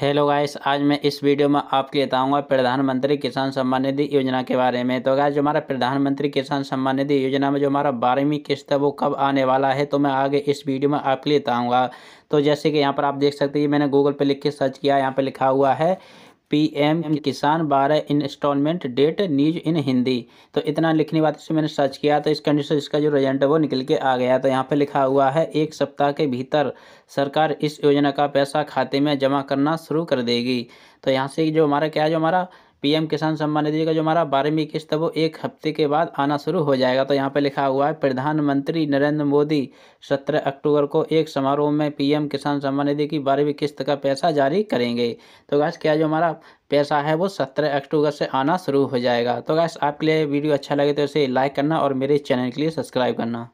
hello guys आज मैं इस वीडियो में आपके बताऊंगा प्रधानमंत्री किसान सम्मान निधि योजना के बारे में तो गाइस जो हमारा प्रधानमंत्री किसान सम्मान निधि योजना में जो हमारा बारहवीं किस्त है वो कब आने वाला है तो मैं आगे इस वीडियो में आपके लिए बताऊँगा तो जैसे कि यहाँ पर आप देख सकते हैं मैंने गूगल पर लिख के सर्च किया यहाँ पर लिखा हुआ है पीएम किसान बारह installment date news in Hindi तो इतना लिखने बाद से मैंने सर्च किया तो इस कंडीशन इसका जो रिजल्ट है वो निकल के आ गया तो यहाँ पे लिखा हुआ है एक सप्ताह के भीतर सरकार इस योजना का पैसा खाते में जमा करना शुरू कर देगी तो यहाँ से जो हमारा क्या जो हमारा पीएम किसान सम्मान निधि का जो हमारा बारहवीं किस्त है वो एक हफ्ते के बाद आना शुरू हो जाएगा तो यहाँ पे लिखा हुआ है प्रधानमंत्री नरेंद्र मोदी सत्रह अक्टूबर को एक समारोह में पीएम किसान सम्मान निधि की बारहवीं किस्त का पैसा जारी करेंगे तो गैस क्या जो हमारा पैसा है वो सत्रह अक्टूबर से आना शुरू हो जाएगा तो गैस आपके लिए वीडियो अच्छा लगे तो इसे लाइक करना और मेरे चैनल के लिए सब्सक्राइब करना